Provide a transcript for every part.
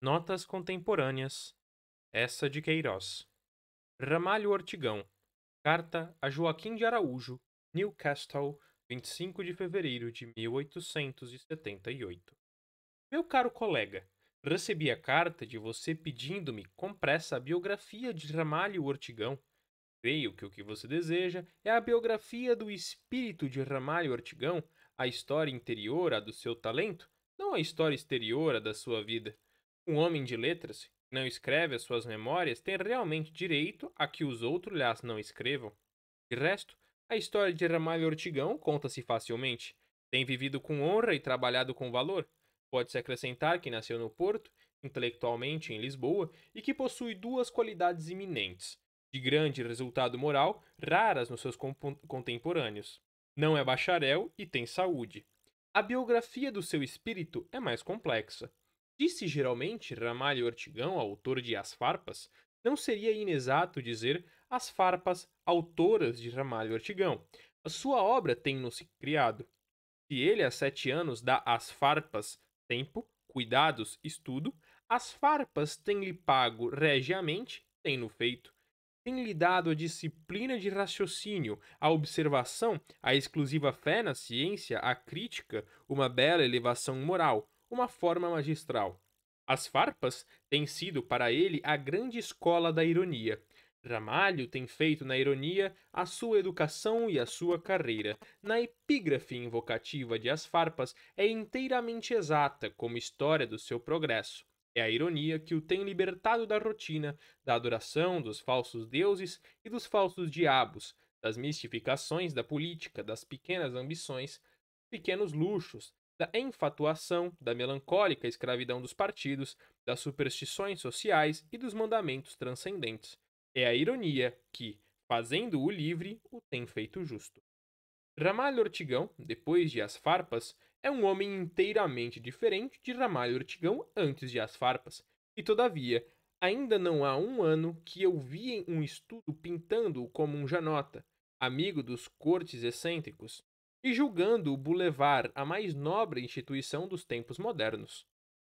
Notas Contemporâneas, essa de Queiroz. Ramalho Ortigão, carta a Joaquim de Araújo, Newcastle, 25 de fevereiro de 1878. Meu caro colega, recebi a carta de você pedindo-me com pressa a biografia de Ramalho Ortigão. Creio que o que você deseja é a biografia do espírito de Ramalho Ortigão, a história interior a do seu talento, não a história exterior a da sua vida. Um homem de letras que não escreve as suas memórias tem realmente direito a que os outros as não escrevam. De resto, a história de Ramalho Ortigão conta-se facilmente. Tem vivido com honra e trabalhado com valor. Pode-se acrescentar que nasceu no Porto, intelectualmente em Lisboa, e que possui duas qualidades iminentes, de grande resultado moral, raras nos seus contemporâneos. Não é bacharel e tem saúde. A biografia do seu espírito é mais complexa. Disse geralmente Ramalho Ortigão, autor de As Farpas, não seria inexato dizer As Farpas, autoras de Ramalho Ortigão. A sua obra tem-nos criado. Se ele, há sete anos, dá As farpas tempo, cuidados, estudo, as farpas tem-lhe pago regiamente, tem-no feito. Tem-lhe dado a disciplina de raciocínio, a observação, a exclusiva fé na ciência, a crítica, uma bela elevação moral uma forma magistral. As farpas têm sido para ele a grande escola da ironia. Ramalho tem feito na ironia a sua educação e a sua carreira. Na epígrafe invocativa de As Farpas é inteiramente exata como história do seu progresso. É a ironia que o tem libertado da rotina, da adoração dos falsos deuses e dos falsos diabos, das mistificações da política, das pequenas ambições, pequenos luxos, da enfatuação, da melancólica escravidão dos partidos, das superstições sociais e dos mandamentos transcendentes. É a ironia que, fazendo-o livre, o tem feito justo. Ramalho Ortigão, depois de As Farpas, é um homem inteiramente diferente de Ramalho Ortigão antes de As Farpas, e todavia, ainda não há um ano que eu vi um estudo pintando-o como um janota, amigo dos cortes excêntricos, e julgando o Boulevard a mais nobre instituição dos tempos modernos.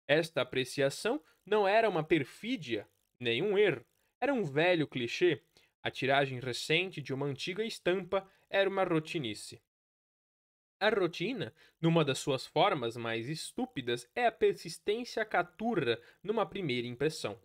Esta apreciação não era uma perfídia, nem um erro, era um velho clichê. A tiragem recente de uma antiga estampa era uma rotinice. A rotina, numa das suas formas mais estúpidas, é a persistência caturra numa primeira impressão.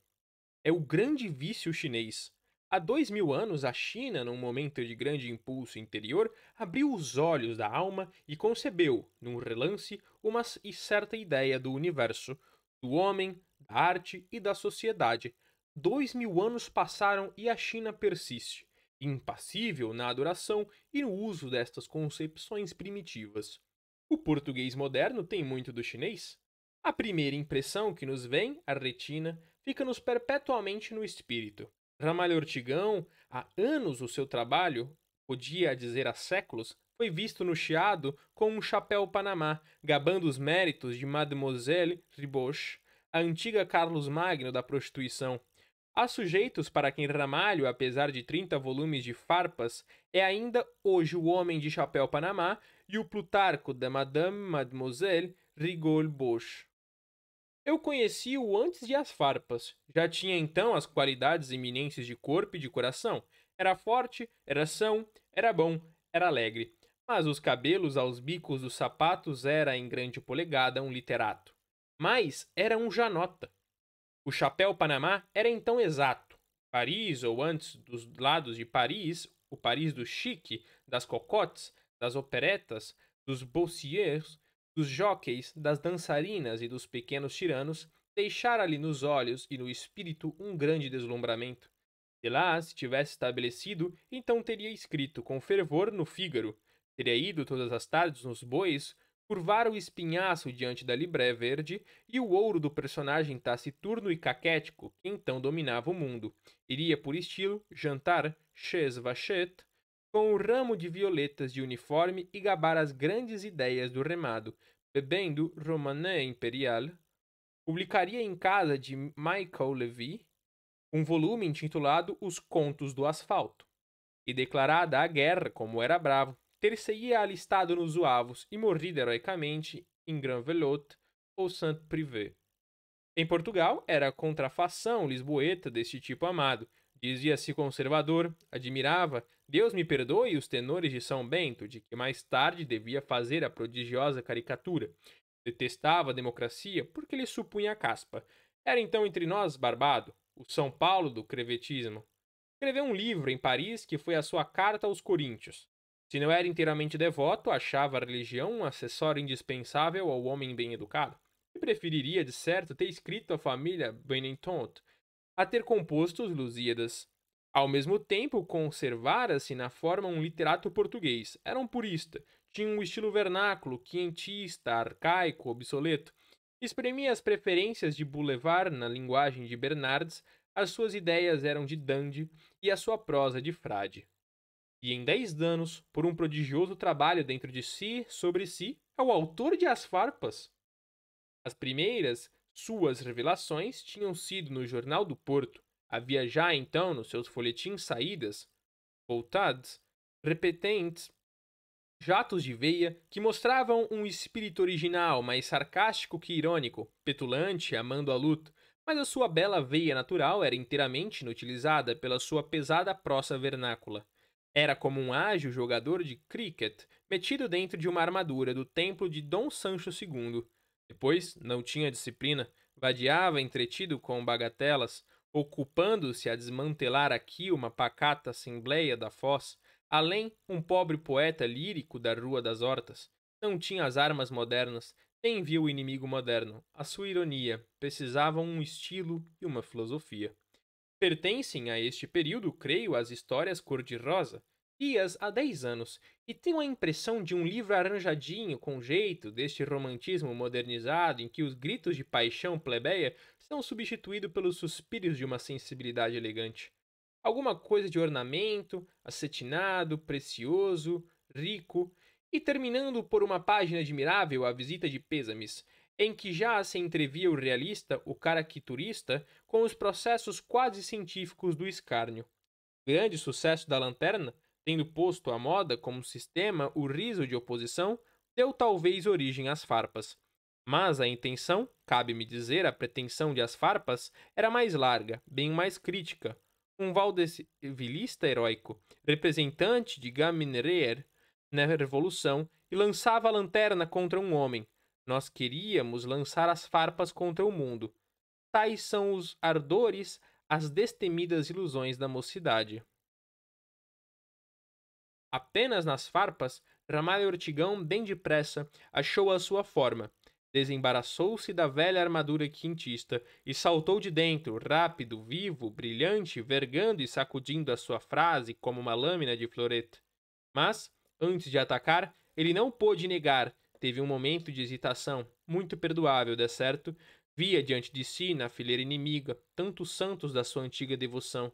É o grande vício chinês, Há dois mil anos, a China, num momento de grande impulso interior, abriu os olhos da alma e concebeu, num relance, uma certa ideia do universo, do homem, da arte e da sociedade. Dois mil anos passaram e a China persiste, impassível na adoração e no uso destas concepções primitivas. O português moderno tem muito do chinês? A primeira impressão que nos vem, a retina, fica-nos perpetuamente no espírito. Ramalho Ortigão, há anos o seu trabalho, podia dizer há séculos, foi visto no Chiado com um chapéu Panamá, gabando os méritos de Mademoiselle Riboche, a antiga Carlos Magno da prostituição. Há sujeitos para quem Ramalho, apesar de 30 volumes de farpas, é ainda hoje o homem de chapéu Panamá e o Plutarco da Madame Mademoiselle Rigol Bosch. Eu conheci-o antes de as farpas. Já tinha então as qualidades eminentes de corpo e de coração. Era forte, era são, era bom, era alegre. Mas os cabelos aos bicos dos sapatos era em grande polegada um literato. Mas era um janota. O chapéu Panamá era então exato. Paris, ou antes dos lados de Paris, o Paris do chique, das cocotes, das operetas, dos bossiers, dos jockeys, das dançarinas e dos pequenos tiranos, deixara-lhe nos olhos e no espírito um grande deslumbramento. De lá, se tivesse estabelecido, então teria escrito com fervor no Fígaro, teria ido todas as tardes nos bois, curvar o espinhaço diante da libré verde e o ouro do personagem taciturno e caquético que então dominava o mundo. Iria, por estilo, jantar chez vachette com o ramo de violetas de uniforme e gabar as grandes ideias do remado, bebendo Romané Imperial, publicaria em casa de Michael Levy um volume intitulado Os Contos do Asfalto, e declarada a guerra como era bravo, ter se alistado nos Zuavos e morrido heroicamente em Granvelotte ou Saint-Privé. Em Portugal, era a contrafação lisboeta deste tipo amado, dizia-se conservador, admirava Deus me perdoe os tenores de São Bento, de que mais tarde devia fazer a prodigiosa caricatura. Detestava a democracia porque lhe supunha a caspa. Era então entre nós barbado, o São Paulo do crevetismo. Escreveu um livro em Paris que foi a sua carta aos Coríntios. Se não era inteiramente devoto, achava a religião um acessório indispensável ao homem bem educado, e preferiria, de certo, ter escrito à família Benentonto a ter composto os Lusíadas. Ao mesmo tempo, conservara-se assim, na forma um literato português. Era um purista. Tinha um estilo vernáculo, quentista, arcaico, obsoleto. Exprimia as preferências de Boulevard na linguagem de Bernardes, as suas ideias eram de dandy e a sua prosa de frade. E em dez anos, por um prodigioso trabalho dentro de si, sobre si, é o autor de As Farpas. As primeiras, suas revelações tinham sido no Jornal do Porto, Havia já então nos seus folhetins saídas, voltados, repetentes, jatos de veia que mostravam um espírito original, mais sarcástico que irônico, petulante, amando a luta, mas a sua bela veia natural era inteiramente inutilizada pela sua pesada prosa vernácula. Era como um ágil jogador de cricket metido dentro de uma armadura do templo de Dom Sancho II. Depois, não tinha disciplina, vadiava entretido com bagatelas, ocupando-se a desmantelar aqui uma pacata assembleia da foz, além um pobre poeta lírico da Rua das Hortas, não tinha as armas modernas, nem viu o inimigo moderno. A sua ironia precisava um estilo e uma filosofia. Pertencem a este período, creio, as histórias cor-de-rosa. Li-as há dez anos e tenho a impressão de um livro arranjadinho com jeito deste romantismo modernizado em que os gritos de paixão plebeia são substituídos pelos suspiros de uma sensibilidade elegante. Alguma coisa de ornamento, acetinado, precioso, rico, e terminando por uma página admirável a visita de pêsames, em que já se entrevia o realista, o caricaturista, com os processos quase científicos do escárnio. Grande sucesso da lanterna, tendo posto à moda como sistema o riso de oposição, deu talvez origem às farpas. Mas a intenção, cabe-me dizer, a pretensão de as farpas, era mais larga, bem mais crítica. Um valdevilista heróico, representante de Gaminerer na Revolução, e lançava a lanterna contra um homem. Nós queríamos lançar as farpas contra o mundo. Tais são os ardores, as destemidas ilusões da mocidade. Apenas nas farpas, Ramalho Ortigão, bem depressa, achou a sua forma Desembaraçou-se da velha armadura quintista e saltou de dentro, rápido, vivo, brilhante, vergando e sacudindo a sua frase como uma lâmina de floreta. Mas, antes de atacar, ele não pôde negar. Teve um momento de hesitação, muito perdoável, de certo. Via diante de si, na fileira inimiga, tantos santos da sua antiga devoção.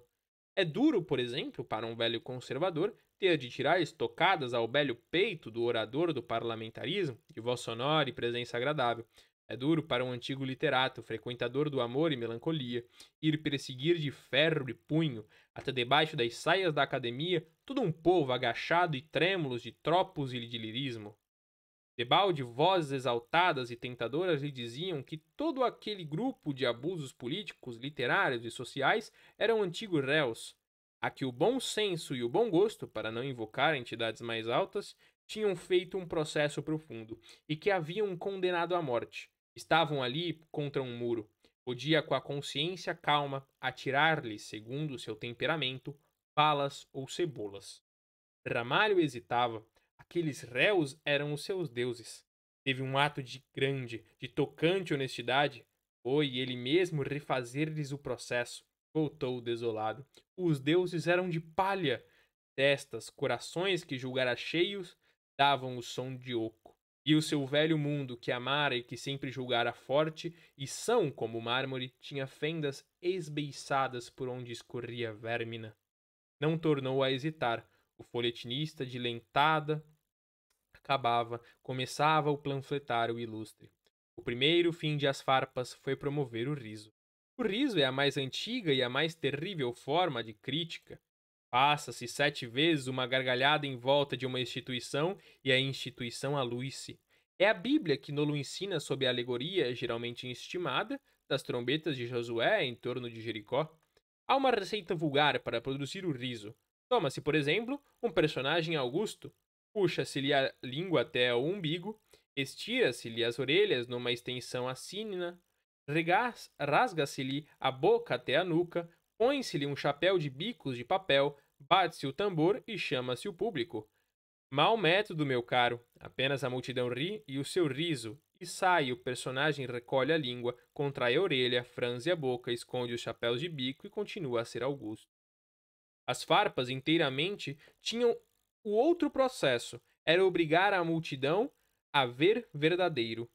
É duro, por exemplo, para um velho conservador ter de tirar estocadas ao belo peito do orador do parlamentarismo, de voz sonora e presença agradável. É duro para um antigo literato, frequentador do amor e melancolia, ir perseguir de ferro e punho, até debaixo das saias da academia, todo um povo agachado e trêmulos de tropos e de lirismo. Debalde, vozes exaltadas e tentadoras lhe diziam que todo aquele grupo de abusos políticos, literários e sociais eram antigos réus, a que o bom senso e o bom gosto, para não invocar entidades mais altas, tinham feito um processo profundo e que haviam condenado à morte. Estavam ali contra um muro. Podia, com a consciência calma, atirar-lhe, segundo seu temperamento, balas ou cebolas. Ramalho hesitava. Aqueles réus eram os seus deuses. Teve um ato de grande, de tocante honestidade. Foi ele mesmo refazer-lhes o processo Voltou desolado. Os deuses eram de palha. Testas, corações que julgara cheios, davam o som de oco. E o seu velho mundo, que amara e que sempre julgara forte, e são como mármore, tinha fendas esbeiçadas por onde escorria vermina. Não tornou a hesitar. O folhetinista, de lentada, acabava, começava o panfletário ilustre. O primeiro fim de As Farpas foi promover o riso. O riso é a mais antiga e a mais terrível forma de crítica. Passa-se sete vezes uma gargalhada em volta de uma instituição e a instituição alui-se. É a Bíblia que Nolo ensina sob a alegoria, geralmente estimada, das trombetas de Josué em torno de Jericó. Há uma receita vulgar para produzir o riso. Toma-se, por exemplo, um personagem augusto, puxa-se-lhe a língua até o umbigo, estira-se-lhe as orelhas numa extensão assínina, rasga-se-lhe a boca até a nuca, põe-se-lhe um chapéu de bicos de papel, bate-se o tambor e chama-se o público. Mal método, meu caro. Apenas a multidão ri e o seu riso, e sai, o personagem recolhe a língua, contrai a orelha, franze a boca, esconde os chapéus de bico e continua a ser Augusto. As farpas inteiramente tinham o outro processo, era obrigar a multidão a ver verdadeiro.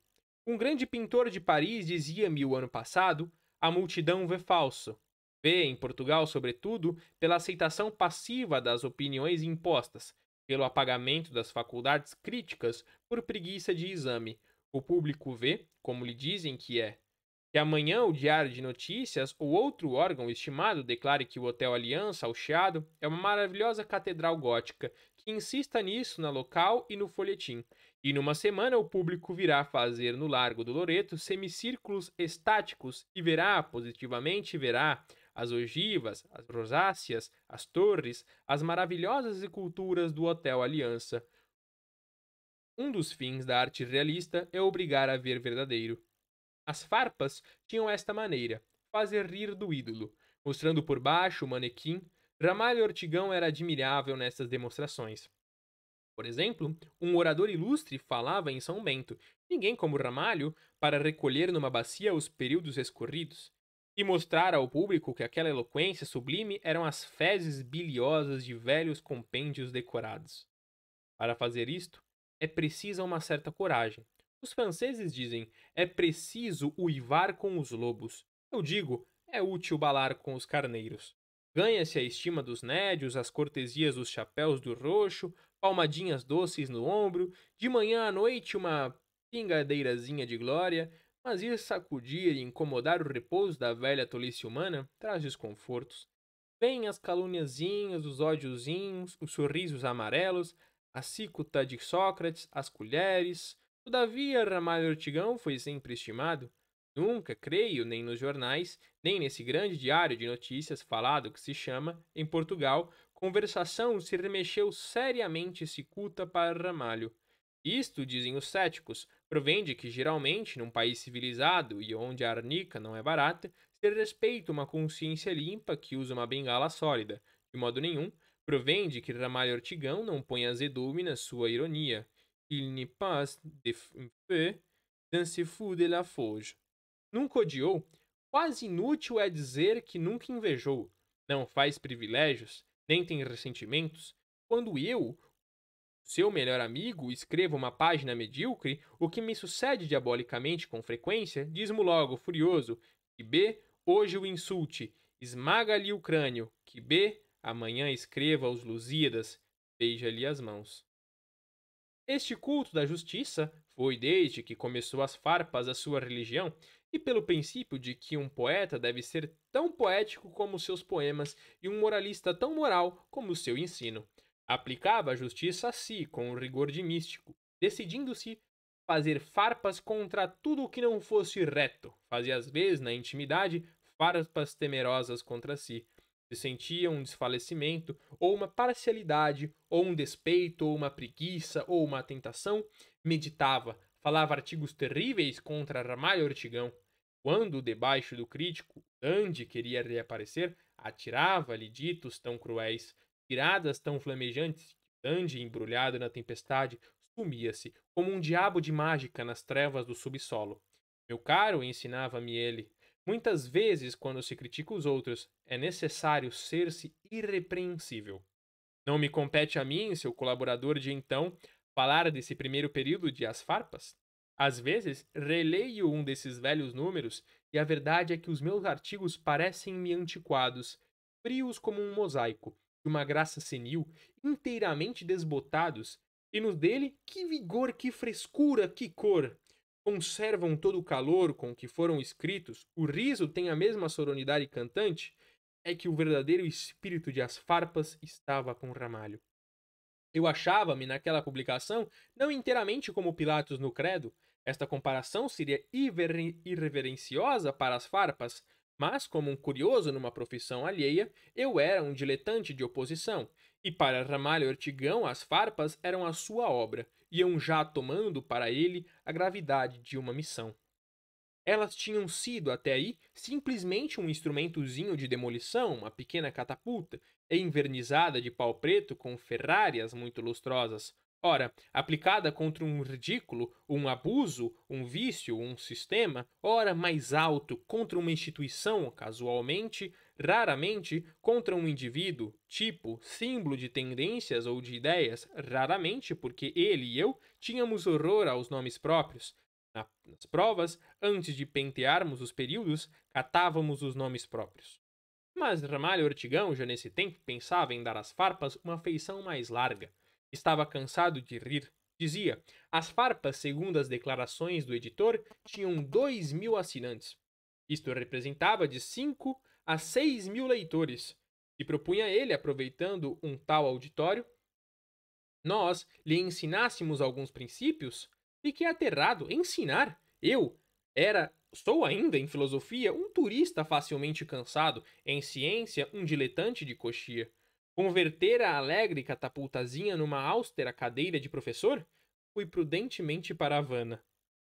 Um grande pintor de Paris dizia-me o ano passado: a multidão vê falso. Vê, em Portugal, sobretudo, pela aceitação passiva das opiniões impostas, pelo apagamento das faculdades críticas por preguiça de exame. O público vê, como lhe dizem que é, que amanhã o Diário de Notícias ou outro órgão estimado declare que o Hotel Aliança, ao Chiado, é uma maravilhosa catedral gótica, que insista nisso na local e no folhetim, e numa semana o público virá fazer no Largo do Loreto semicírculos estáticos e verá, positivamente verá, as ogivas, as rosáceas, as torres, as maravilhosas esculturas do Hotel Aliança. Um dos fins da arte realista é obrigar a ver verdadeiro. As farpas tinham esta maneira, fazer rir do ídolo, mostrando por baixo o manequim. Ramalho Ortigão era admirável nessas demonstrações. Por exemplo, um orador ilustre falava em São Bento, ninguém como Ramalho, para recolher numa bacia os períodos escorridos e mostrar ao público que aquela eloquência sublime eram as fezes biliosas de velhos compêndios decorados. Para fazer isto, é precisa uma certa coragem. Os franceses dizem: é preciso uivar com os lobos. Eu digo: é útil balar com os carneiros. Ganha-se a estima dos nédios, as cortesias dos chapéus do roxo, palmadinhas doces no ombro, de manhã à noite uma pingadeirazinha de glória, mas ir sacudir e incomodar o repouso da velha tolice humana traz desconfortos. Vêm as caluniazinhas, os ódiozinhos, os sorrisos amarelos, a cicuta de Sócrates, as colheres. Todavia, Ramalho Ortigão foi sempre estimado. Nunca, creio, nem nos jornais, nem nesse grande diário de notícias falado que se chama, em Portugal, conversação se remexeu seriamente cicuta para Ramalho. Isto, dizem os céticos, provém de que geralmente, num país civilizado e onde a arnica não é barata, se respeita uma consciência limpa que usa uma bengala sólida. De modo nenhum, provém de que Ramalho Ortigão não põe azedume na sua ironia. Il n'y passe de feu dans ce fou de la foge. Nunca odiou, quase inútil é dizer que nunca invejou. Não faz privilégios, nem tem ressentimentos, quando eu, seu melhor amigo, escrevo uma página medíocre, o que me sucede diabolicamente com frequência, diz me logo, furioso, que B hoje o insulte, esmaga-lhe o crânio, que B amanhã escreva aos Lusíadas, beija-lhe as mãos. Este culto da justiça foi, desde que começou as farpas a sua religião, e pelo princípio de que um poeta deve ser tão poético como seus poemas e um moralista tão moral como seu ensino. Aplicava a justiça a si com o rigor de místico, decidindo-se fazer farpas contra tudo o que não fosse reto. Fazia às vezes, na intimidade, farpas temerosas contra si. Se sentia um desfalecimento, ou uma parcialidade, ou um despeito, ou uma preguiça, ou uma tentação, meditava, falava artigos terríveis contra Ramalho Ortigão, quando, debaixo do crítico, Dandy queria reaparecer, atirava-lhe ditos tão cruéis, tiradas tão flamejantes, que Dandy, embrulhado na tempestade, sumia-se, como um diabo de mágica nas trevas do subsolo. Meu caro, ensinava-me ele, muitas vezes, quando se critica os outros, é necessário ser-se irrepreensível. Não me compete a mim, seu colaborador de então, falar desse primeiro período de As Farpas. Às vezes, releio um desses velhos números e a verdade é que os meus artigos parecem-me antiquados, frios como um mosaico, de uma graça senil, inteiramente desbotados, e nos dele, que vigor, que frescura, que cor! Conservam todo o calor com que foram escritos, o riso tem a mesma soronidade cantante, é que o verdadeiro espírito de As Farpas estava com Ramalho. Eu achava-me, naquela publicação, não inteiramente como Pilatos no Credo, esta comparação seria irreverenciosa para as farpas, mas, como um curioso numa profissão alheia, eu era um diletante de oposição, e para Ramalho Ortigão as farpas eram a sua obra, iam já tomando para ele a gravidade de uma missão. Elas tinham sido, até aí, simplesmente um instrumentozinho de demolição, uma pequena catapulta, envernizada de pau preto com ferrárias muito lustrosas, Ora, aplicada contra um ridículo, um abuso, um vício, um sistema, ora mais alto contra uma instituição, casualmente, raramente contra um indivíduo, tipo, símbolo de tendências ou de ideias, raramente porque ele e eu tínhamos horror aos nomes próprios. Nas provas, antes de pentearmos os períodos, catávamos os nomes próprios. Mas Ramalho Ortigão já nesse tempo pensava em dar às farpas uma feição mais larga Estava cansado de rir. Dizia: as farpas, segundo as declarações do editor, tinham 2 mil assinantes. Isto representava de 5 a 6 mil leitores. E propunha ele, aproveitando um tal auditório, nós lhe ensinássemos alguns princípios? Fiquei aterrado. Ensinar? Eu era, sou ainda em filosofia, um turista facilmente cansado, em ciência, um diletante de coxia. Converter a alegre catapultazinha numa austera cadeira de professor? Fui prudentemente para Havana.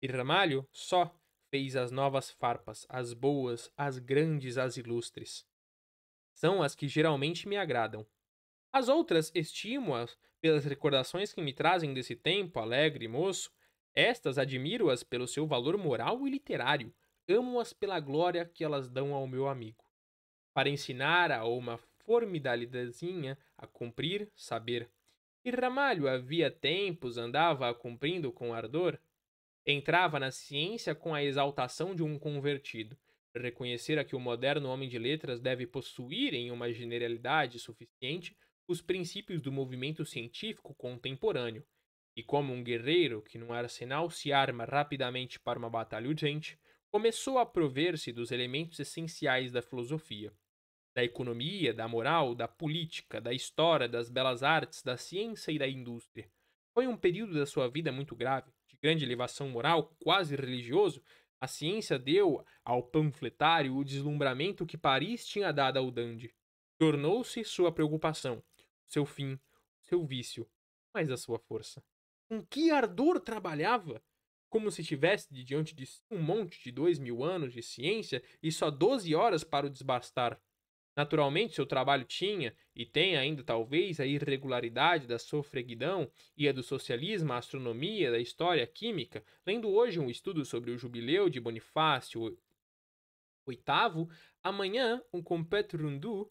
E Ramalho só fez as novas farpas, as boas, as grandes, as ilustres. São as que geralmente me agradam. As outras estimo-as pelas recordações que me trazem desse tempo alegre e moço. Estas admiro-as pelo seu valor moral e literário. Amo-as pela glória que elas dão ao meu amigo. Para ensinar a uma formidalidazinha a cumprir, saber. E Ramalho havia tempos andava a cumprindo com ardor. Entrava na ciência com a exaltação de um convertido. Reconhecera que o moderno homem de letras deve possuir em uma generalidade suficiente os princípios do movimento científico contemporâneo. E como um guerreiro que num arsenal se arma rapidamente para uma batalha urgente, começou a prover-se dos elementos essenciais da filosofia, da economia, da moral, da política, da história, das belas artes, da ciência e da indústria. Foi um período da sua vida muito grave, de grande elevação moral, quase religioso. A ciência deu ao panfletário o deslumbramento que Paris tinha dado ao Dandy. Tornou-se sua preocupação, seu fim, seu vício, mas a sua força. Com que ardor trabalhava! como se tivesse de diante de si um monte de dois mil anos de ciência e só doze horas para o desbastar. Naturalmente, seu trabalho tinha, e tem ainda talvez, a irregularidade da sofreguidão e a do socialismo, a astronomia, da história, a química. Lendo hoje um estudo sobre o jubileu de Bonifácio VIII, amanhã um completo rundu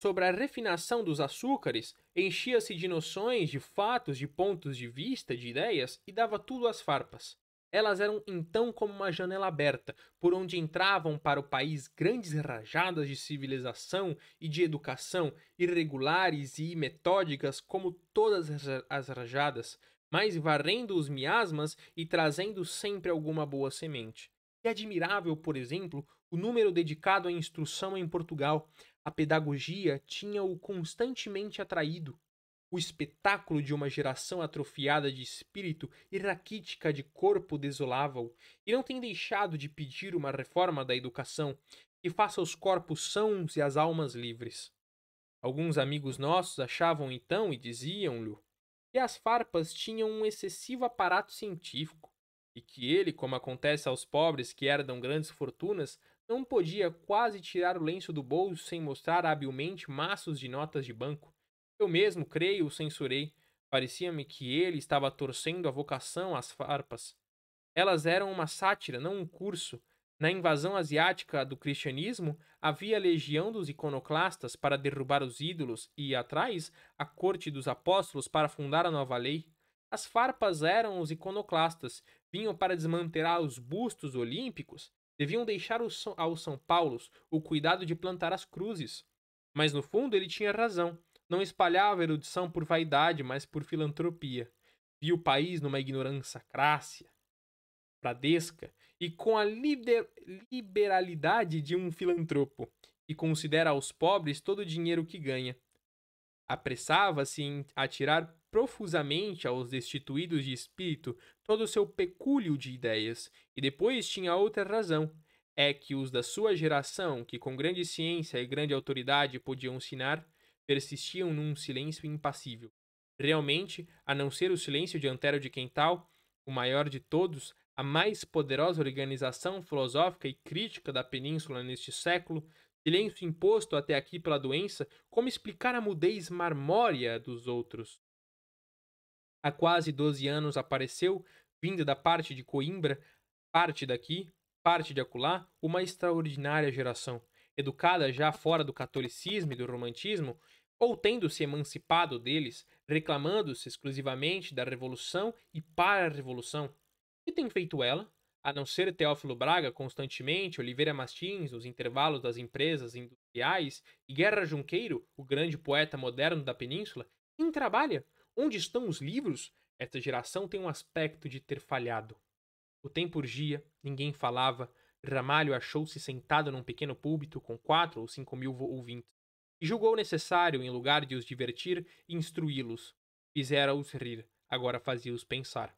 sobre a refinação dos açúcares, enchia-se de noções, de fatos, de pontos de vista, de ideias, e dava tudo às farpas. Elas eram então como uma janela aberta, por onde entravam para o país grandes rajadas de civilização e de educação, irregulares e metódicas como todas as rajadas, mas varrendo os miasmas e trazendo sempre alguma boa semente. É admirável, por exemplo, o número dedicado à instrução em Portugal. A pedagogia tinha-o constantemente atraído, o espetáculo de uma geração atrofiada de espírito e raquítica de corpo desolava-o, e não tem deixado de pedir uma reforma da educação que faça os corpos sãos e as almas livres. Alguns amigos nossos achavam então e diziam-lhe que as farpas tinham um excessivo aparato científico, e que ele, como acontece aos pobres que herdam grandes fortunas, não podia quase tirar o lenço do bolso sem mostrar habilmente maços de notas de banco eu mesmo, creio, o censurei. Parecia-me que ele estava torcendo a vocação às farpas. Elas eram uma sátira, não um curso. Na invasão asiática do cristianismo, havia a legião dos iconoclastas para derrubar os ídolos e, atrás, a corte dos apóstolos para fundar a nova lei. As farpas eram os iconoclastas, vinham para desmantelar os bustos olímpicos, deviam deixar aos São Paulos o cuidado de plantar as cruzes. Mas no fundo ele tinha razão. Não espalhava erudição por vaidade, mas por filantropia. Via o país numa ignorância crácia, bradesca, e com a liber liberalidade de um filantropo, e considera aos pobres todo o dinheiro que ganha. Apressava-se em atirar profusamente aos destituídos de espírito todo o seu pecúlio de ideias, e depois tinha outra razão, é que os da sua geração, que com grande ciência e grande autoridade podiam ensinar, persistiam num silêncio impassível. Realmente, a não ser o silêncio de Antero de Quental, o maior de todos, a mais poderosa organização filosófica e crítica da península neste século, silêncio imposto até aqui pela doença, como explicar a mudez marmórea dos outros? Há quase doze anos apareceu, vinda da parte de Coimbra, parte daqui, parte de acolá, uma extraordinária geração, educada já fora do catolicismo e do romantismo, ou tendo se emancipado deles, reclamando-se exclusivamente da revolução e para a revolução. que tem feito ela, a não ser Teófilo Braga constantemente, Oliveira Mastins, os intervalos das empresas industriais e Guerra Junqueiro, o grande poeta moderno da península, quem trabalha? Onde estão os livros? Esta geração tem um aspecto de ter falhado. O tempo urgia, ninguém falava. Ramalho achou-se sentado num pequeno púlpito com quatro ou cinco mil ouvintes. E julgou necessário, em lugar de os divertir, instruí-los. Fizera-os rir, agora fazia-os pensar.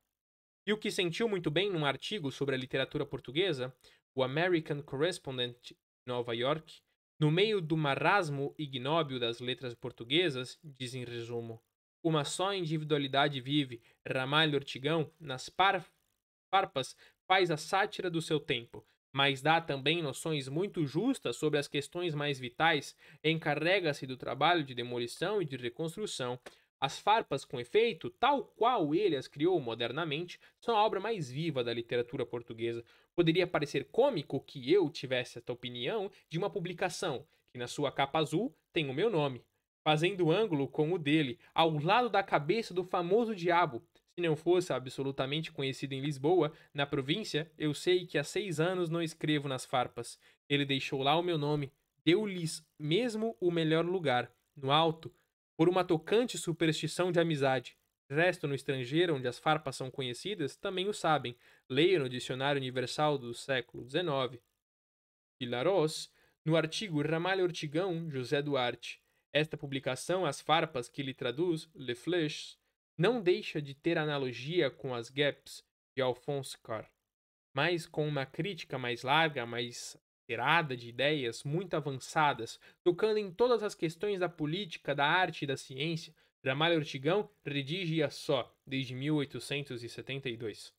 E o que sentiu muito bem num artigo sobre a literatura portuguesa, o American Correspondent Nova York, no meio do marasmo ignóbil das letras portuguesas, diz em resumo: Uma só individualidade vive, Ramalho Ortigão, nas par... farpas, faz a sátira do seu tempo, mas dá também noções muito justas sobre as questões mais vitais, encarrega-se do trabalho de demolição e de reconstrução. As farpas com efeito, tal qual ele as criou modernamente, são a obra mais viva da literatura portuguesa. Poderia parecer cômico que eu tivesse esta opinião de uma publicação que na sua capa azul tem o meu nome, fazendo ângulo com o dele, ao lado da cabeça do famoso diabo, não fosse absolutamente conhecido em Lisboa, na província, eu sei que há seis anos não escrevo nas farpas. Ele deixou lá o meu nome, deu-lhes mesmo o melhor lugar, no alto, por uma tocante superstição de amizade. Resto no estrangeiro, onde as farpas são conhecidas, também o sabem. Leio no Dicionário Universal do século XIX. Pilarós, no artigo Ramalho Ortigão, José Duarte. Esta publicação, as farpas que lhe traduz, Le Flèche, não deixa de ter analogia com as gaps de Alphonse Carr, mas com uma crítica mais larga, mais alterada de ideias muito avançadas, tocando em todas as questões da política, da arte e da ciência, Ramalho Ortigão redigia só desde 1872.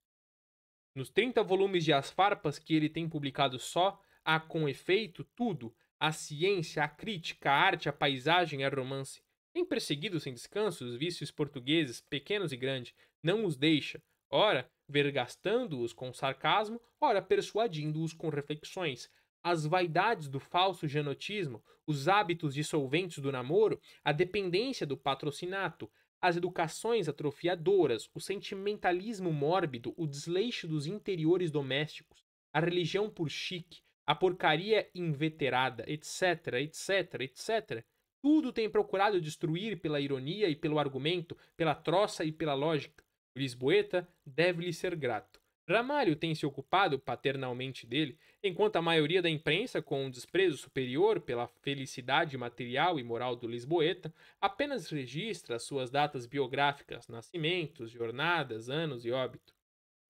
Nos 30 volumes de As Farpas que ele tem publicado só, há com efeito tudo: a ciência, a crítica, a arte, a paisagem, a romance. Tem perseguido sem descanso os vícios portugueses, pequenos e grandes, não os deixa, ora vergastando-os com sarcasmo, ora persuadindo-os com reflexões. As vaidades do falso genotismo, os hábitos dissolventes do namoro, a dependência do patrocinato, as educações atrofiadoras, o sentimentalismo mórbido, o desleixo dos interiores domésticos, a religião por chique, a porcaria inveterada, etc, etc, etc tudo tem procurado destruir pela ironia e pelo argumento, pela troça e pela lógica. Lisboeta deve-lhe ser grato. Ramalho tem se ocupado paternalmente dele, enquanto a maioria da imprensa, com um desprezo superior pela felicidade material e moral do Lisboeta, apenas registra suas datas biográficas, nascimentos, jornadas, anos e óbito.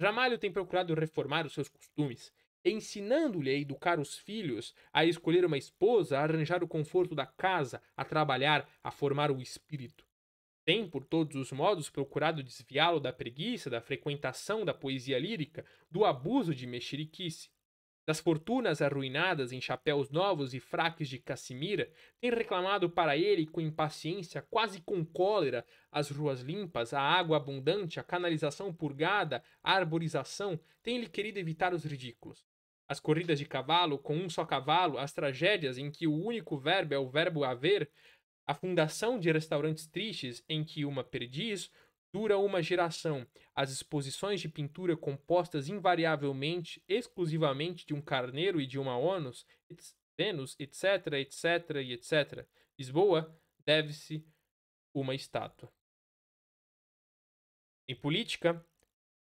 Ramalho tem procurado reformar os seus costumes, ensinando-lhe a educar os filhos, a escolher uma esposa, a arranjar o conforto da casa, a trabalhar, a formar o espírito. Tem, por todos os modos, procurado desviá-lo da preguiça, da frequentação da poesia lírica, do abuso de mexeriquice. Das fortunas arruinadas em chapéus novos e fraques de Cassimira, tem reclamado para ele com impaciência, quase com cólera, as ruas limpas, a água abundante, a canalização purgada, a arborização, tem-lhe querido evitar os ridículos as corridas de cavalo com um só cavalo, as tragédias em que o único verbo é o verbo haver, a fundação de restaurantes tristes em que uma perdiz dura uma geração, as exposições de pintura compostas invariavelmente exclusivamente de um carneiro e de uma ônus, Vênus, etc, etc e etc. Lisboa deve-se uma estátua. Em política,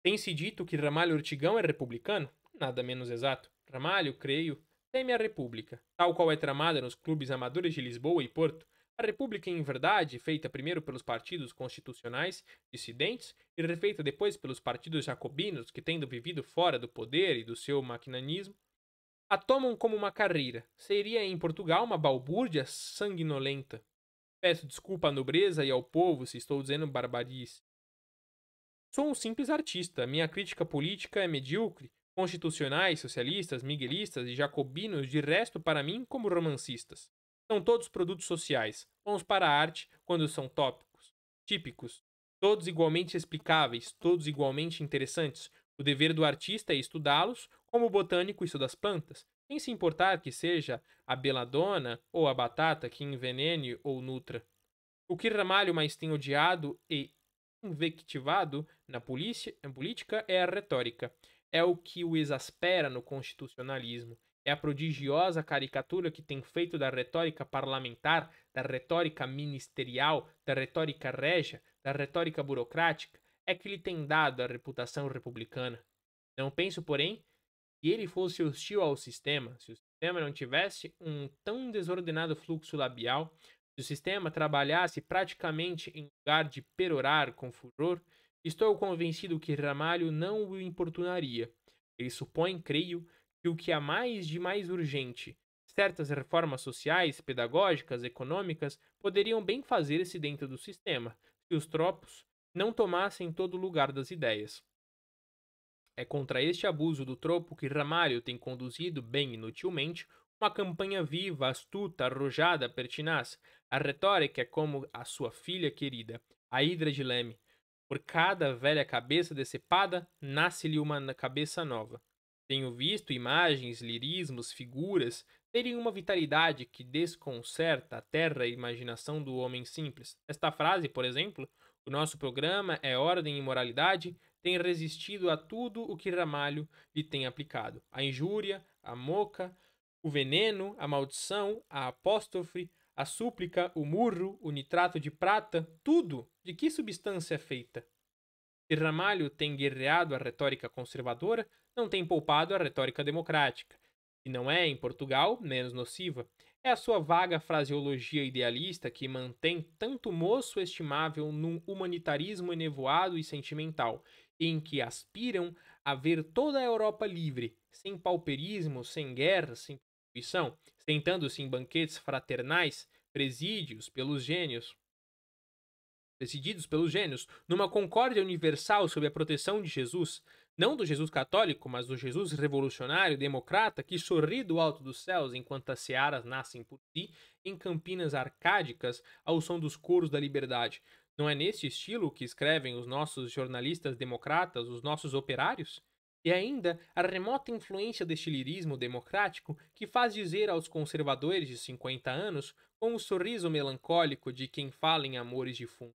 tem-se dito que Ramalho Ortigão é republicano? Nada menos exato. Tramalho, creio, teme a República. Tal qual é tramada nos clubes amadores de Lisboa e Porto, a República, é, em verdade, feita primeiro pelos partidos constitucionais dissidentes e refeita depois pelos partidos jacobinos que, tendo vivido fora do poder e do seu maquinanismo, a tomam como uma carreira. Seria em Portugal uma balbúrdia sanguinolenta. Peço desculpa à nobreza e ao povo se estou dizendo barbarice. Sou um simples artista, minha crítica política é medíocre Constitucionais, socialistas, miguelistas e jacobinos, de resto, para mim, como romancistas. São todos produtos sociais, bons para a arte quando são tópicos, típicos, todos igualmente explicáveis, todos igualmente interessantes. O dever do artista é estudá-los, como o botânico estuda as plantas, sem se importar que seja a beladona ou a batata que envenene ou nutra. O que Ramalho mais tem odiado e invectivado na, polícia, na política é a retórica. É o que o exaspera no constitucionalismo. É a prodigiosa caricatura que tem feito da retórica parlamentar, da retórica ministerial, da retórica régia, da retórica burocrática, é que lhe tem dado a reputação republicana. Não penso, porém, que ele fosse hostil ao sistema, se o sistema não tivesse um tão desordenado fluxo labial, se o sistema trabalhasse praticamente em lugar de perorar com furor, Estou convencido que Ramalho não o importunaria. Ele supõe, creio, que o que há mais de mais urgente, certas reformas sociais, pedagógicas, econômicas, poderiam bem fazer-se dentro do sistema, se os tropos não tomassem todo o lugar das ideias. É contra este abuso do tropo que Ramalho tem conduzido, bem inutilmente, uma campanha viva, astuta, arrojada, pertinaz. A retórica é como a sua filha querida, a Hidra de Leme, por cada velha cabeça decepada, nasce-lhe uma cabeça nova. Tenho visto imagens, lirismos, figuras terem uma vitalidade que desconcerta a terra e a imaginação do homem simples. Esta frase, por exemplo, o nosso programa é Ordem e Moralidade, tem resistido a tudo o que Ramalho lhe tem aplicado: a injúria, a moca, o veneno, a maldição, a apóstrofe, a súplica, o murro, o nitrato de prata, tudo de que substância é feita? Se Ramalho tem guerreado a retórica conservadora, não tem poupado a retórica democrática. E não é, em Portugal, menos nociva. É a sua vaga fraseologia idealista que mantém tanto moço estimável num humanitarismo enevoado e sentimental, em que aspiram a ver toda a Europa livre, sem pauperismo, sem guerra, sem prostituição, sentando-se em banquetes fraternais, presídios pelos gênios decididos pelos gênios numa concórdia universal sobre a proteção de Jesus, não do Jesus católico, mas do Jesus revolucionário democrata que sorri do alto dos céus enquanto as searas nascem por si em campinas arcádicas ao som dos coros da liberdade. Não é nesse estilo que escrevem os nossos jornalistas democratas, os nossos operários? E ainda a remota influência deste lirismo democrático que faz dizer aos conservadores de 50 anos, com o um sorriso melancólico de quem fala em amores de fundo,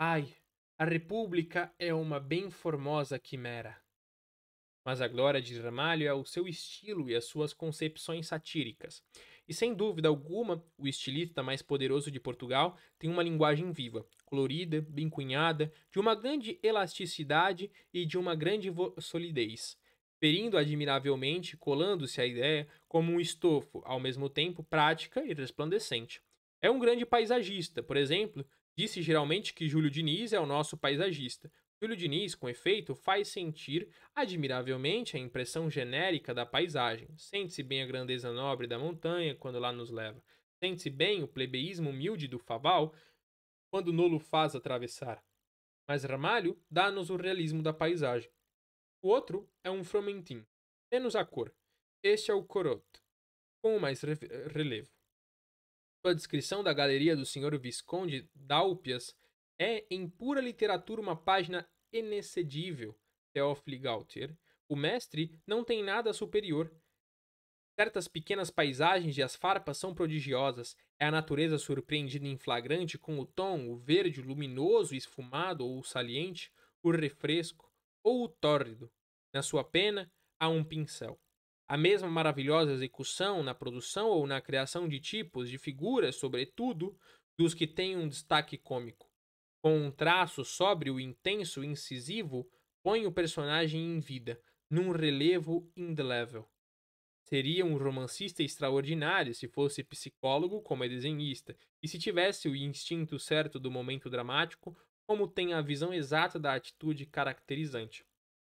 Ai, a República é uma bem formosa quimera. Mas a glória de Ramalho é o seu estilo e as suas concepções satíricas. E sem dúvida alguma, o estilista mais poderoso de Portugal tem uma linguagem viva, colorida, bem cunhada, de uma grande elasticidade e de uma grande solidez, ferindo admiravelmente, colando-se à ideia como um estofo, ao mesmo tempo prática e resplandecente. É um grande paisagista, por exemplo, Disse geralmente que Júlio Diniz é o nosso paisagista. Júlio Diniz, com efeito, faz sentir admiravelmente a impressão genérica da paisagem. Sente-se bem a grandeza nobre da montanha quando lá nos leva. Sente-se bem o plebeísmo humilde do Faval quando Nolo faz atravessar. Mas Ramalho dá-nos o realismo da paisagem. O outro é um fromentim, menos a cor. Este é o coroto, com mais relevo. Sua descrição da galeria do senhor Visconde d'Alpias é, em pura literatura, uma página inexcedível. Theophile Gautier, o mestre não tem nada superior. Certas pequenas paisagens e as farpas são prodigiosas. É a natureza surpreendida em flagrante com o tom, o verde, o luminoso e esfumado ou o saliente, o refresco ou o tórrido. Na sua pena há um pincel. A mesma maravilhosa execução na produção ou na criação de tipos, de figuras, sobretudo, dos que têm um destaque cômico. Com um traço sóbrio, intenso incisivo, põe o personagem em vida, num relevo indelével. Seria um romancista extraordinário se fosse psicólogo como é desenhista, e se tivesse o instinto certo do momento dramático, como tem a visão exata da atitude caracterizante.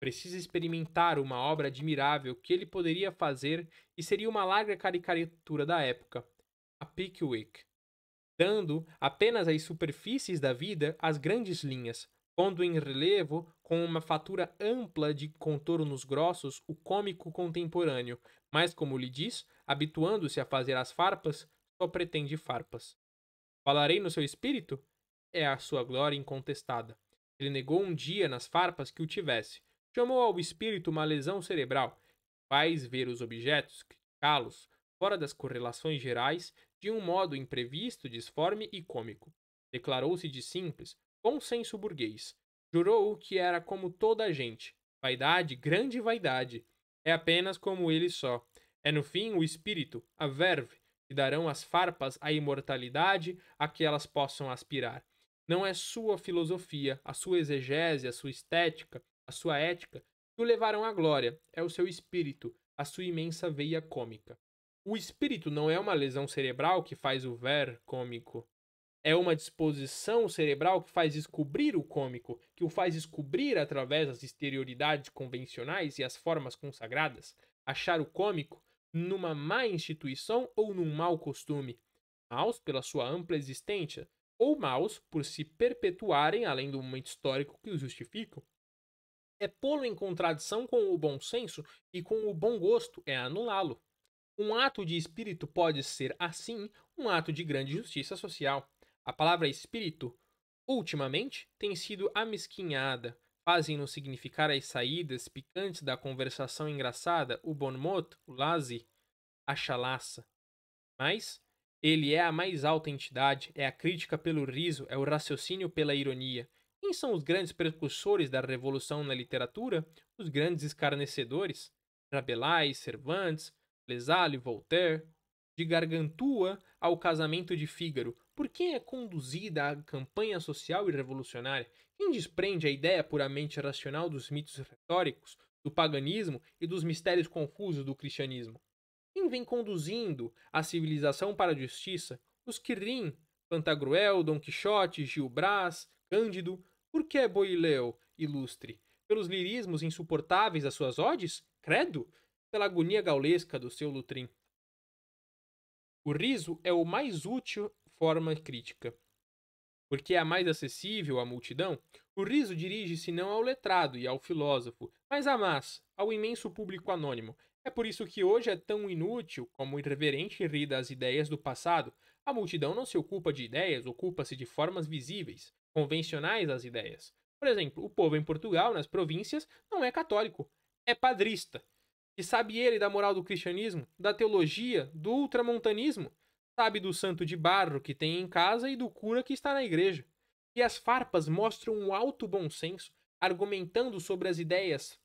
Precisa experimentar uma obra admirável que ele poderia fazer e seria uma larga caricatura da época, a Pickwick, dando apenas às superfícies da vida as grandes linhas, pondo em relevo, com uma fatura ampla de contornos grossos, o cômico contemporâneo, mas, como lhe diz, habituando-se a fazer as farpas, só pretende farpas. Falarei no seu espírito? É a sua glória incontestada. Ele negou um dia nas farpas que o tivesse, chamou ao espírito uma lesão cerebral, faz ver os objetos, criticá-los, fora das correlações gerais, de um modo imprevisto, disforme e cômico. Declarou-se de simples, bom senso burguês. Jurou o que era como toda a gente. Vaidade, grande vaidade. É apenas como ele só. É no fim o espírito, a verve, que darão as farpas à imortalidade a que elas possam aspirar. Não é sua filosofia, a sua exegese, a sua estética, a sua ética, que o levaram à glória. É o seu espírito, a sua imensa veia cômica. O espírito não é uma lesão cerebral que faz o ver cômico. É uma disposição cerebral que faz descobrir o cômico, que o faz descobrir através das exterioridades convencionais e as formas consagradas, achar o cômico numa má instituição ou num mau costume. Maus pela sua ampla existência, ou maus por se perpetuarem além do momento histórico que os justificam, é pô-lo em contradição com o bom senso e com o bom gosto é anulá-lo. Um ato de espírito pode ser, assim, um ato de grande justiça social. A palavra espírito, ultimamente, tem sido amesquinhada, fazem-nos significar as saídas picantes da conversação engraçada, o bon mot, o lazi, a chalaça. Mas ele é a mais alta entidade, é a crítica pelo riso, é o raciocínio pela ironia, quem são os grandes precursores da revolução na literatura? Os grandes escarnecedores? Rabelais, Cervantes, Lesalio, Voltaire. De Gargantua ao casamento de Fígaro. Por quem é conduzida a campanha social e revolucionária? Quem desprende a ideia puramente racional dos mitos retóricos, do paganismo e dos mistérios confusos do cristianismo? Quem vem conduzindo a civilização para a justiça? Os Quirin, Pantagruel, Dom Quixote, Gil Brás, Cândido, por que Boileu, ilustre? Pelos lirismos insuportáveis das suas odes? Credo! Pela agonia gaulesca do seu lutrim. O riso é o mais útil forma crítica, porque é a mais acessível à multidão. O riso dirige-se não ao letrado e ao filósofo, mas a massa, ao imenso público anônimo. É por isso que hoje é tão inútil como irreverente rir das ideias do passado. A multidão não se ocupa de ideias, ocupa-se de formas visíveis convencionais às ideias. Por exemplo, o povo em Portugal, nas províncias, não é católico, é padrista. E sabe ele da moral do cristianismo, da teologia, do ultramontanismo? Sabe do santo de barro que tem em casa e do cura que está na igreja. E as farpas mostram um alto bom senso, argumentando sobre as ideias,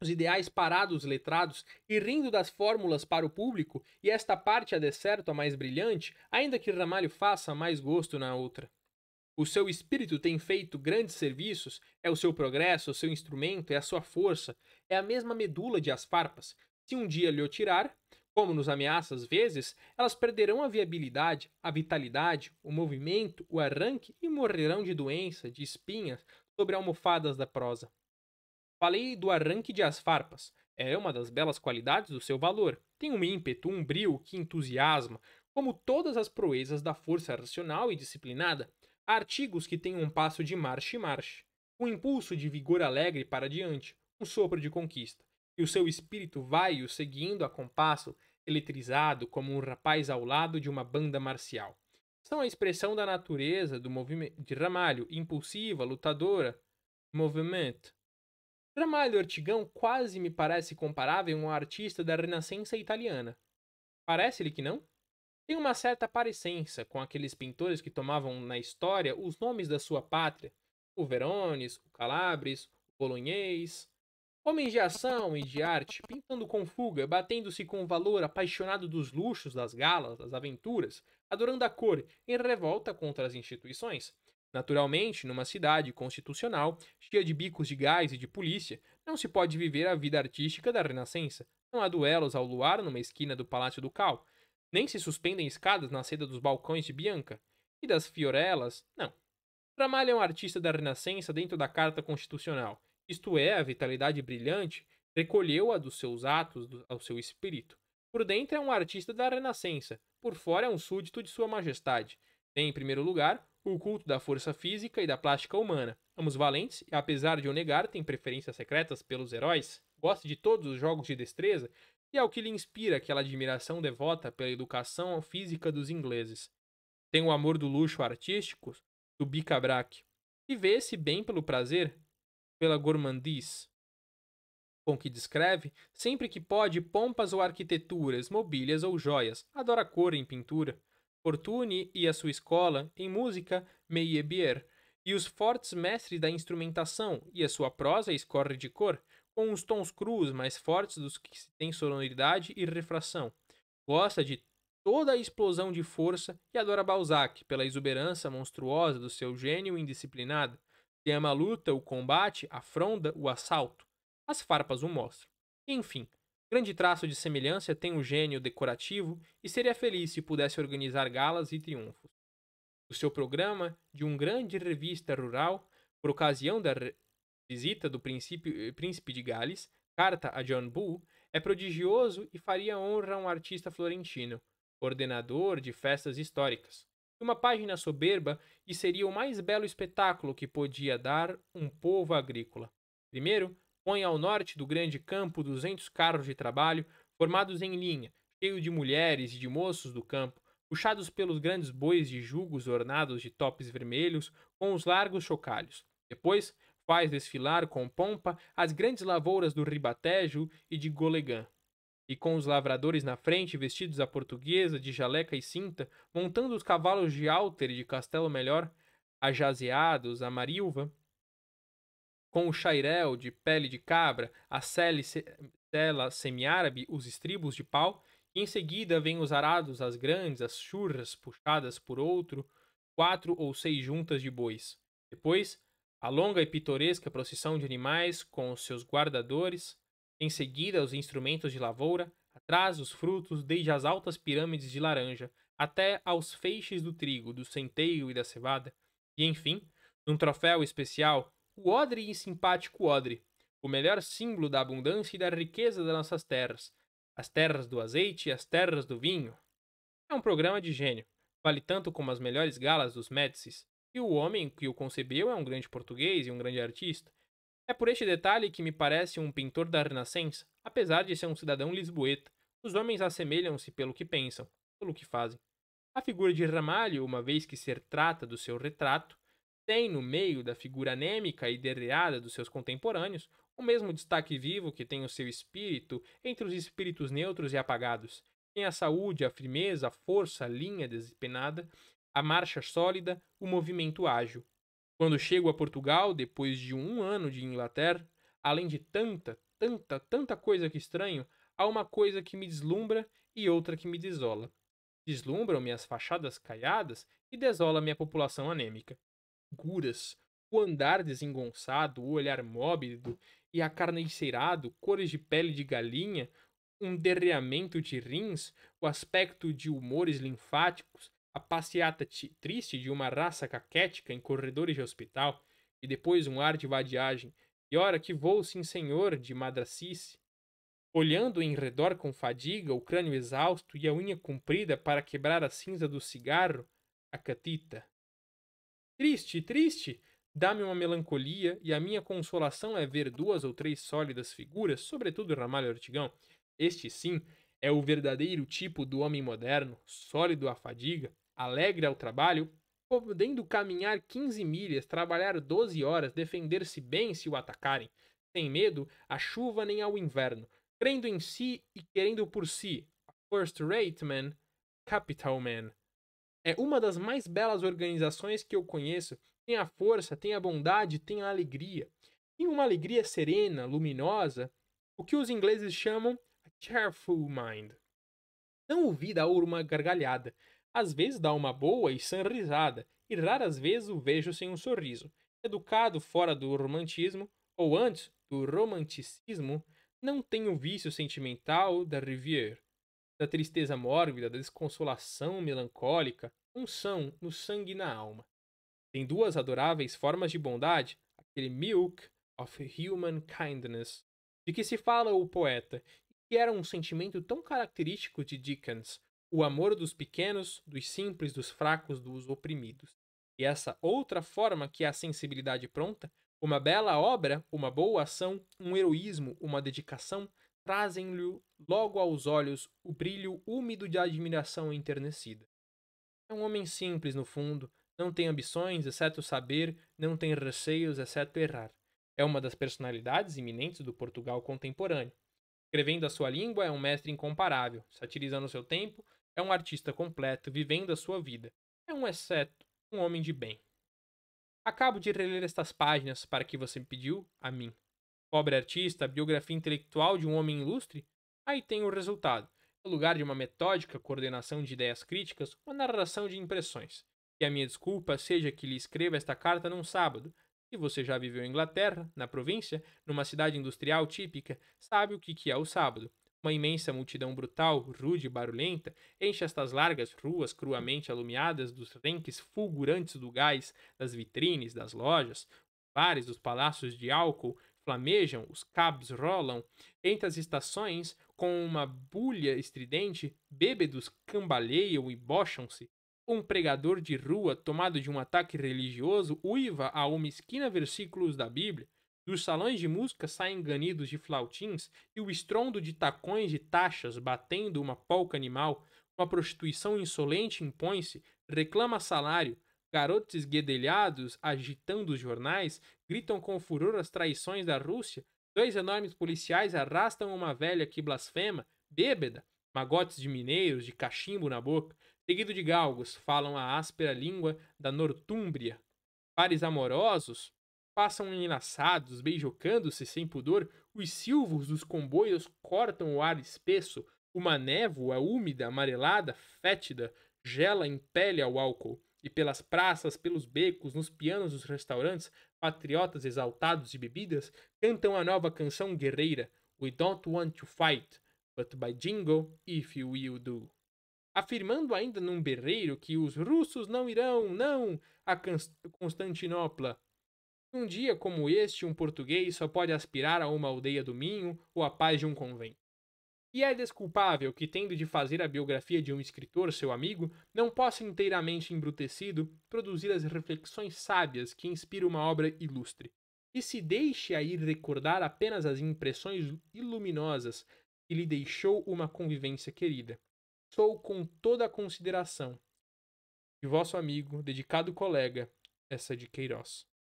os ideais parados, letrados, e rindo das fórmulas para o público, e esta parte é de certo a mais brilhante, ainda que Ramalho faça mais gosto na outra. O seu espírito tem feito grandes serviços, é o seu progresso, é o seu instrumento, é a sua força, é a mesma medula de as farpas. Se um dia lhe o tirar, como nos ameaça às vezes, elas perderão a viabilidade, a vitalidade, o movimento, o arranque e morrerão de doença, de espinhas, sobre almofadas da prosa. Falei do arranque de as farpas. É uma das belas qualidades do seu valor. Tem um ímpeto, um brio que entusiasma, como todas as proezas da força racional e disciplinada artigos que têm um passo de marcha e marcha, um impulso de vigor alegre para diante, um sopro de conquista, e o seu espírito vai o seguindo a compasso, eletrizado como um rapaz ao lado de uma banda marcial. São a expressão da natureza do movimento de Ramalho, impulsiva, lutadora, movimento. Ramalho Ortigão quase me parece comparável a um artista da Renascença italiana. Parece-lhe que não? Tem uma certa parecência com aqueles pintores que tomavam na história os nomes da sua pátria, o Verones, o Calabres, o Bolognese, Homens de ação e de arte, pintando com fuga, batendo-se com o valor apaixonado dos luxos, das galas, das aventuras, adorando a cor, em revolta contra as instituições. Naturalmente, numa cidade constitucional, cheia de bicos de gás e de polícia, não se pode viver a vida artística da Renascença. Não há duelos ao luar numa esquina do Palácio do Cal, nem se suspendem escadas na seda dos balcões de Bianca e das fiorelas, não. Tramalha é um artista da Renascença dentro da Carta Constitucional, isto é, a vitalidade brilhante recolheu-a dos seus atos do, ao seu espírito. Por dentro é um artista da Renascença, por fora é um súdito de Sua Majestade. Tem, em primeiro lugar, o culto da força física e da plástica humana. Ambos valentes, e apesar de o negar, tem preferências secretas pelos heróis, gosta de todos os jogos de destreza e é o que lhe inspira aquela admiração devota pela educação física dos ingleses. Tem o amor do luxo artístico do bicabraque e vê-se bem pelo prazer, pela gourmandise, com que descreve, sempre que pode, pompas ou arquiteturas, mobílias ou joias, adora cor em pintura. Fortuny e a sua escola, em música, Meyerbeer, e os fortes mestres da instrumentação, e a sua prosa escorre de cor, com os tons crus mais fortes dos que têm sonoridade e refração. Gosta de toda a explosão de força e adora Balzac pela exuberância monstruosa do seu gênio indisciplinado. ama a luta, o combate, a fronda, o assalto. As farpas o mostram. Enfim, grande traço de semelhança tem o um gênio decorativo e seria feliz se pudesse organizar galas e triunfos. O seu programa, de um grande revista rural, por ocasião da Visita do príncipe, eh, príncipe de Gales, carta a John Bull, é prodigioso e faria honra a um artista florentino, ordenador de festas históricas. Uma página soberba e seria o mais belo espetáculo que podia dar um povo agrícola. Primeiro, põe ao norte do grande campo 200 carros de trabalho formados em linha, cheio de mulheres e de moços do campo, puxados pelos grandes bois de jugos ornados de topes vermelhos com os largos chocalhos. Depois, faz desfilar com pompa as grandes lavouras do Ribatejo e de Golegã. E com os lavradores na frente, vestidos à portuguesa, de jaleca e cinta, montando os cavalos de Alter e de Castelo Melhor, ajaseados, a marilva, com o Xairel de pele de cabra, a sela semiárabe, os estribos de pau, e em seguida vêm os arados, as grandes, as churras, puxadas por outro, quatro ou seis juntas de bois. Depois, a longa e pitoresca procissão de animais com os seus guardadores, em seguida os instrumentos de lavoura, atrás os frutos, desde as altas pirâmides de laranja até aos feixes do trigo, do centeio e da cevada, e enfim, num troféu especial, o odre e simpático odre, o melhor símbolo da abundância e da riqueza das nossas terras, as terras do azeite e as terras do vinho. É um programa de gênio, vale tanto como as melhores galas dos Médicis, e o homem que o concebeu é um grande português e um grande artista. É por este detalhe que me parece um pintor da Renascença, apesar de ser um cidadão lisboeta. Os homens assemelham-se pelo que pensam, pelo que fazem. A figura de Ramalho, uma vez que se trata do seu retrato, tem no meio da figura anêmica e derreada dos seus contemporâneos o mesmo destaque vivo que tem o seu espírito entre os espíritos neutros e apagados. Tem a saúde, a firmeza, a força, a linha despenada a marcha sólida, o movimento ágil. Quando chego a Portugal, depois de um ano de Inglaterra, além de tanta, tanta, tanta coisa que estranho, há uma coisa que me deslumbra e outra que me desola. Deslumbram-me as fachadas caiadas e desola minha população anêmica. Guras, o andar desengonçado, o olhar móbido e acarniceirado, cores de pele de galinha, um derreamento de rins, o aspecto de humores linfáticos, a passeata triste de uma raça caquética em corredores de hospital, e depois um ar de vadiagem, e ora que vou sim senhor de madracice, olhando em redor com fadiga, o crânio exausto e a unha comprida para quebrar a cinza do cigarro, a catita. Triste, triste, dá-me uma melancolia, e a minha consolação é ver duas ou três sólidas figuras, sobretudo Ramalho Ortigão. Este sim é o verdadeiro tipo do homem moderno, sólido à fadiga, alegre ao trabalho, podendo caminhar 15 milhas, trabalhar 12 horas, defender-se bem se o atacarem, sem medo à chuva nem ao inverno, crendo em si e querendo por si. First Rate Man, Capital Man. É uma das mais belas organizações que eu conheço. Tem a força, tem a bondade, tem a alegria. Tem uma alegria serena, luminosa, o que os ingleses chamam a cheerful mind. Não ouvi dar uma gargalhada, às vezes dá uma boa e sã risada, e raras vezes o vejo sem um sorriso. Educado fora do romantismo, ou antes, do romanticismo, não tem o vício sentimental da Rivière, da tristeza mórbida, da desconsolação melancólica, um são no sangue e na alma. Tem duas adoráveis formas de bondade, aquele milk of human kindness, de que se fala o poeta, e que era um sentimento tão característico de Dickens, o amor dos pequenos, dos simples, dos fracos, dos oprimidos. E essa outra forma que é a sensibilidade pronta, uma bela obra, uma boa ação, um heroísmo, uma dedicação, trazem-lhe logo aos olhos o brilho úmido de admiração enternecida. É um homem simples, no fundo, não tem ambições, exceto saber, não tem receios, exceto errar. É uma das personalidades iminentes do Portugal contemporâneo. Escrevendo a sua língua, é um mestre incomparável, satirizando seu tempo, é um artista completo, vivendo a sua vida. É um exceto, um homem de bem. Acabo de reler estas páginas para que você me pediu, a mim. Pobre artista, biografia intelectual de um homem ilustre? Aí tem o resultado. No lugar de uma metódica coordenação de ideias críticas, uma narração de impressões. E a minha desculpa seja que lhe escreva esta carta num sábado. Se você já viveu em Inglaterra, na província, numa cidade industrial típica, sabe o que é o sábado. Uma imensa multidão brutal, rude e barulhenta, enche estas largas ruas cruamente alumiadas dos renques fulgurantes do gás, das vitrines, das lojas, bares, dos palácios de álcool, flamejam, os cabos rolam, entre as estações, com uma bulha estridente, bêbedos cambaleiam e bocham-se. Um pregador de rua, tomado de um ataque religioso, uiva a uma esquina versículos da Bíblia e os salões de música saem ganidos de flautins e o estrondo de tacões de taxas batendo uma polca animal, uma prostituição insolente impõe-se, reclama salário, garotos esguedelhados agitando os jornais gritam com furor as traições da Rússia, dois enormes policiais arrastam uma velha que blasfema, bêbeda magotes de mineiros, de cachimbo na boca, seguido de galgos, falam a áspera língua da Nortúmbria. Pares amorosos, Passam enlaçados, beijocando-se sem pudor, os silvos dos comboios cortam o ar espesso, uma névoa úmida, amarelada, fétida, gela em pele ao álcool. E pelas praças, pelos becos, nos pianos dos restaurantes, patriotas exaltados de bebidas cantam a nova canção guerreira We Don't Want to Fight, but by Jingo, if you will do. Afirmando ainda num berreiro que os russos não irão, não, a Constantinopla, num dia como este, um português só pode aspirar a uma aldeia do Minho ou a paz de um convento. E é desculpável que, tendo de fazer a biografia de um escritor, seu amigo, não possa inteiramente embrutecido produzir as reflexões sábias que inspiram uma obra ilustre, e se deixe a ir recordar apenas as impressões iluminosas que lhe deixou uma convivência querida. Sou com toda a consideração de vosso amigo, dedicado colega, essa de Queiroz.